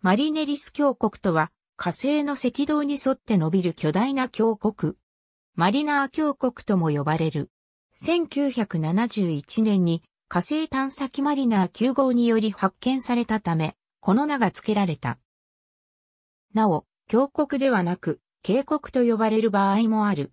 マリネリス峡谷とは、火星の赤道に沿って伸びる巨大な峡谷。マリナー峡谷とも呼ばれる。1971年に火星探査機マリナー9号により発見されたため、この名が付けられた。なお、峡谷ではなく、渓谷と呼ばれる場合もある。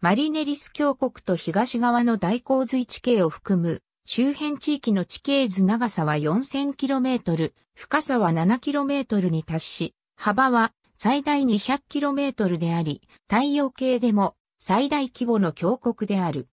マリネリス峡谷と東側の大洪水地形を含む周辺地域の地形図長さは 4000km、深さは 7km に達し、幅は最大 200km であり、太陽系でも最大規模の峡谷である。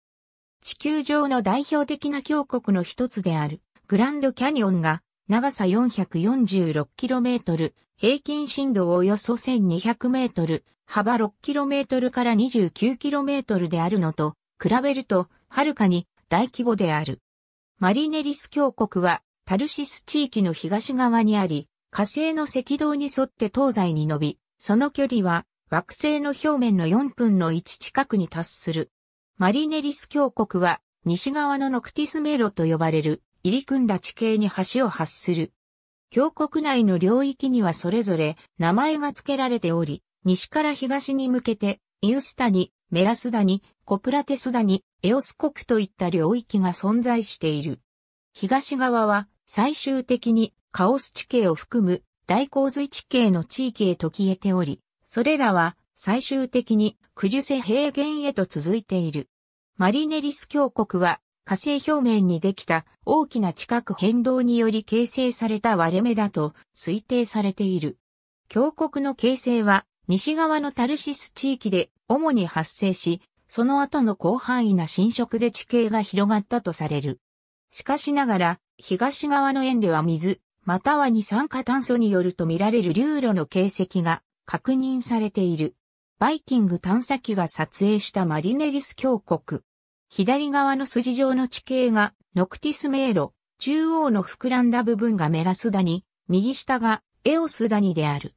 地球上の代表的な峡谷の一つである、グランドキャニオンが長さ 446km、平均深度およそ 1200m、幅 6km から 29km であるのと、比べると、はるかに大規模である。マリネリス峡谷はタルシス地域の東側にあり、火星の赤道に沿って東西に伸び、その距離は惑星の表面の4分の1近くに達する。マリネリス峡谷は西側のノクティス迷路と呼ばれる入り組んだ地形に橋を発する。峡谷内の領域にはそれぞれ名前が付けられており、西から東に向けて、イウスタニ、メラスダニ、コプラテスダニ、エオス国といった領域が存在している。東側は最終的にカオス地形を含む大洪水地形の地域へと消えており、それらは最終的にクジュセ平原へと続いている。マリネリス峡谷は火星表面にできた大きな地殻変動により形成された割れ目だと推定されている。峡谷の形成は西側のタルシス地域で主に発生し、その後の広範囲な侵食で地形が広がったとされる。しかしながら、東側の円では水、または二酸化炭素によると見られる流路の形跡が確認されている。バイキング探査機が撮影したマリネリス峡谷。左側の筋状の地形がノクティス迷路、中央の膨らんだ部分がメラスダニ、右下がエオスダニである。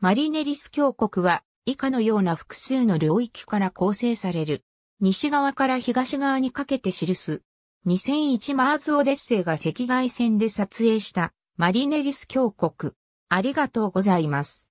マリネリス峡谷は以下のような複数の領域から構成される。西側から東側にかけて記す。2001マーズ・オデッセイが赤外線で撮影したマリネリス峡谷。ありがとうございます。